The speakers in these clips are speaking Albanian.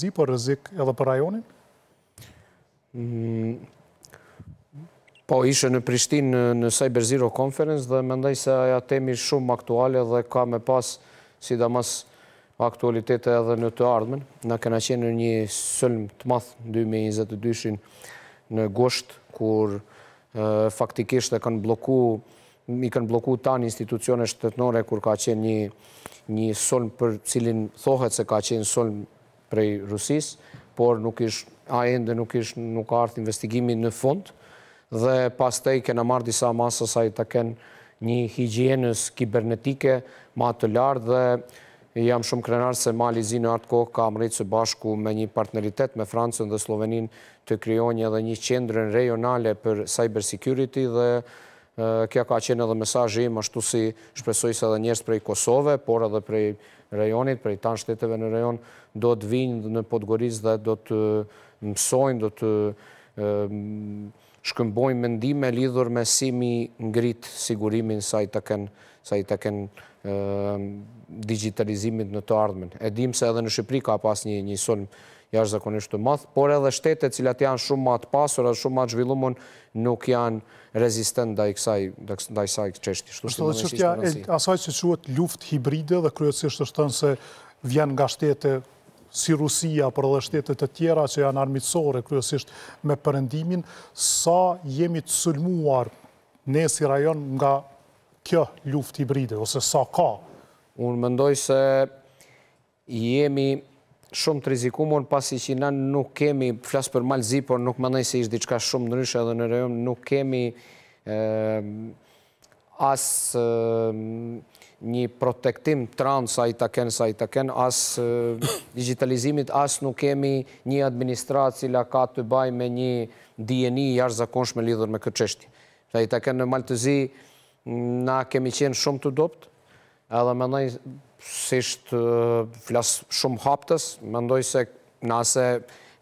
si për po rëzik edhe për rajonin? Mm, po, ishe në Prishtin në Cyber Zero Conference dhe më ndaj se aja temi shumë aktuale dhe ka me pas, mas aktualitetet edhe në të ardhmen. Në kena qenë një sëlm të mathë në 2022 në Gosht, kur faktikisht e kanë bloku, i kanë bloku tanë institucione të kur ka qenë një sëlm për cilin thohet se ka qenë sëlm prej Rusis, por nuk ish, a ende nuk ish, nuk artë investigimin në fund, dhe pas te i kena marrë disa masës sa i ta kenë një higjienës kibernetike ma të lartë dhe jam shumë krenar se Mali Zinë artë kohë ka mëritë së bashku me një partneritet me Francën dhe Slovenin të kryonjë edhe një qendrën rejonale për cyber security dhe kja ka qenë edhe mesajë i ashtu si shpresoj se edhe njerës prej Kosove, por edhe prej rajonit, prej tanë shteteve në rajon, do të vinjë në Podgoriz dhe do të mësojnë, do të shkëmbojnë mendime lidhur me si mi ngritë sigurimin sa i të kenë sa i të kenë digitalizimit në të ardhmen. E dim se edhe në Shqipëri ka pas një sonë jashtë zakonishtë të madhë, por edhe shtetet cilat janë shumë matë pasur, edhe shumë matë zhvillumun nuk janë rezistent da i kësaj qeshti. asaj që quatë luft hibride dhe kryesisht është tënë se vjen nga shtete si Rusia për dhe shtetet e tjera që janë armitsore kryesisht me përëndimin, sa jemi të sëllmuar ne si rajon nga kjo luft hibride, ose sa ka? Unë mendoj se jemi shumë të rizikumon, pasi që na nuk kemi, flasë për malë por nuk më nëjë se ishtë diçka shumë nërysha edhe në rejon, nuk kemi ehm, asë ehm, një protektim transë sa i të sa i të kenë, asë ehm, digitalizimit, asë nuk kemi një administratë cila ka të baj me një DNI jarë zakonshme lidhur me këtë qeshti. Sa i të kenë në malë të zi, na kemi qenë shumë të doptë, edhe më nëjë përsisht flasë shumë haptës, më ndoj se nase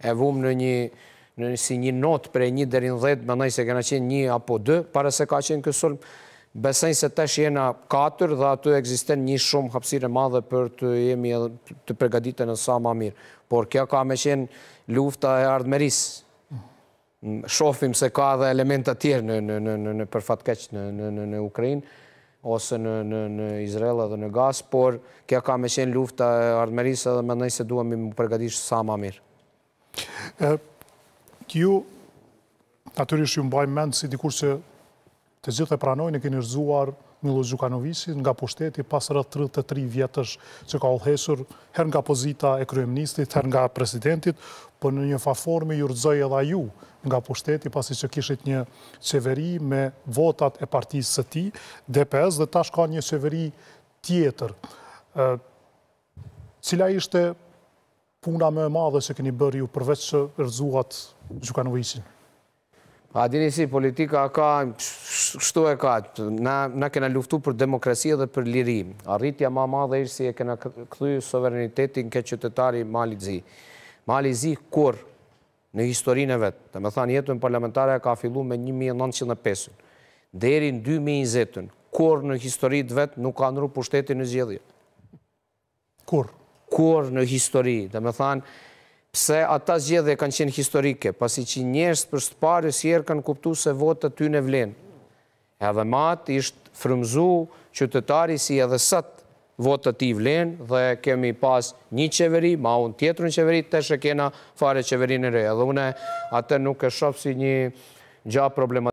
e vum në një si një notë për e një dherin dhejtë, më ndoj se këna qenë një apo dë, pare se ka qenë kësullë, besenjë se tesh jena katër dhe atë të një shumë hapsire madhe për të jemi edhe të pregadite në sa ma mirë. Por kja ka me qenë lufta e ardmerisë. Shofim se ka dhe elementa tjerë në përfatkeq në Ukrajinë, ose në Izrela dhe në Gaz, por kja ka me qenë lufta e ardmerisë dhe me nëjë se duhemi më përgatishtë sa ma mirë. Kju, naturisht ju mbaj mendë si dikur që të gjithë e pranojnë e keni rëzuar Milo Gjukanovisi nga pushteti pas rëtë 33 vjetës që ka ullhesur her nga pozita e kryeministit, her nga presidentit, për po në një faformi ju rëzëj edhe ju nga pushteti, pasi që kishit një qeveri me votat e partijës së ti, DPS, dhe tash ka një qeveri tjetër. Cila ishte puna me madhe që keni bërë ju përveç që rëzuat Gjukanu Ishin? A dini si, politika ka, shtu e ka, na kena luftu për demokrasia dhe për lirim. Arritja ma madhe ishë si e kena këthuj suverenitetin këtë qytetari Malitzi. Në Mali zi kur në historinë e vetë, të me thanë jetën parlamentare ka fillu me 1905, deri në 2020-ën, kur në historitë vetë nuk ka nëru pushtetit në zjedhje? Kur? Kur në historitë, të me thanë, pse ata zjedhje kanë qenë historike, pasi që njështë për së të pare si erë kanë kuptu se votë të ty në vlenë. Edhe matë ishtë frëmzu qytetari si edhe sëtë votët t'i vlenë dhe kemi pas një qeveri, ma unë tjetër në qeveri, të shëkena fare qeverin e rejë, dhe une atër nuk e shopë si një gjap problematikë.